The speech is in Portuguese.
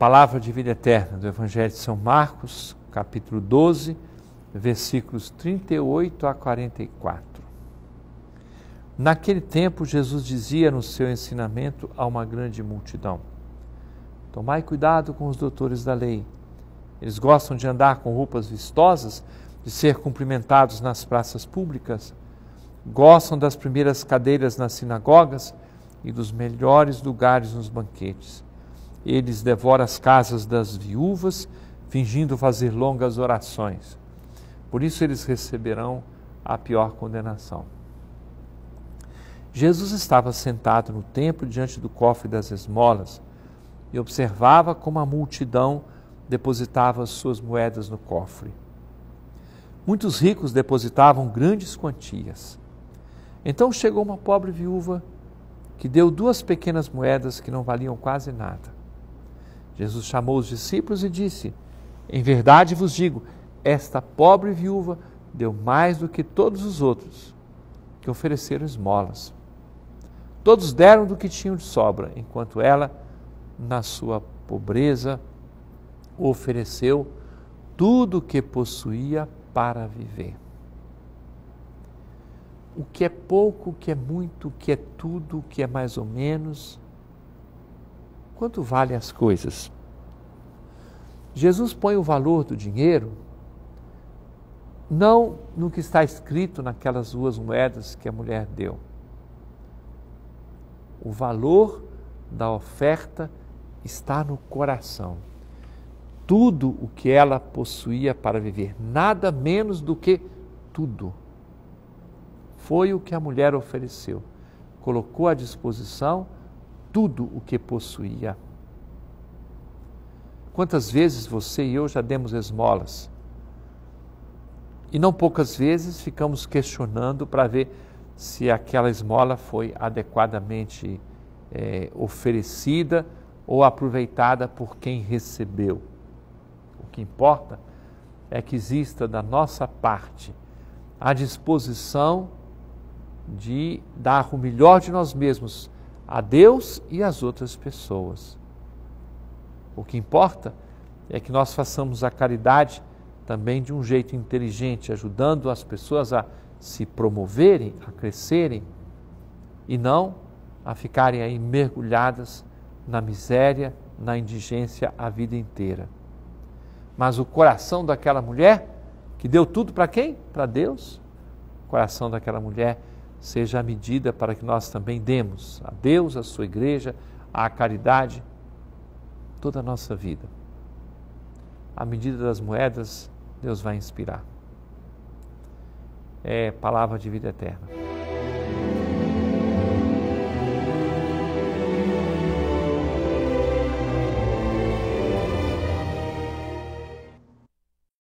Palavra de vida eterna do Evangelho de São Marcos, capítulo 12, versículos 38 a 44. Naquele tempo, Jesus dizia no seu ensinamento a uma grande multidão: Tomai cuidado com os doutores da lei. Eles gostam de andar com roupas vistosas, de ser cumprimentados nas praças públicas, gostam das primeiras cadeiras nas sinagogas e dos melhores lugares nos banquetes eles devoram as casas das viúvas, fingindo fazer longas orações. Por isso eles receberão a pior condenação. Jesus estava sentado no templo diante do cofre das esmolas e observava como a multidão depositava suas moedas no cofre. Muitos ricos depositavam grandes quantias. Então chegou uma pobre viúva que deu duas pequenas moedas que não valiam quase nada. Jesus chamou os discípulos e disse: Em verdade vos digo, esta pobre viúva deu mais do que todos os outros que ofereceram esmolas. Todos deram do que tinham de sobra, enquanto ela, na sua pobreza, ofereceu tudo o que possuía para viver. O que é pouco, o que é muito, o que é tudo, o que é mais ou menos, Quanto valem as coisas? Jesus põe o valor do dinheiro não no que está escrito naquelas duas moedas que a mulher deu. O valor da oferta está no coração. Tudo o que ela possuía para viver, nada menos do que tudo. Foi o que a mulher ofereceu. Colocou à disposição tudo o que possuía. Quantas vezes você e eu já demos esmolas? E não poucas vezes ficamos questionando para ver se aquela esmola foi adequadamente é, oferecida ou aproveitada por quem recebeu. O que importa é que exista da nossa parte a disposição de dar o melhor de nós mesmos a Deus e às outras pessoas. O que importa é que nós façamos a caridade também de um jeito inteligente, ajudando as pessoas a se promoverem, a crescerem e não a ficarem aí mergulhadas na miséria, na indigência a vida inteira. Mas o coração daquela mulher que deu tudo para quem? Para Deus. O coração daquela mulher seja a medida para que nós também demos a Deus, a sua igreja, a caridade, toda a nossa vida. A medida das moedas, Deus vai inspirar. É palavra de vida eterna.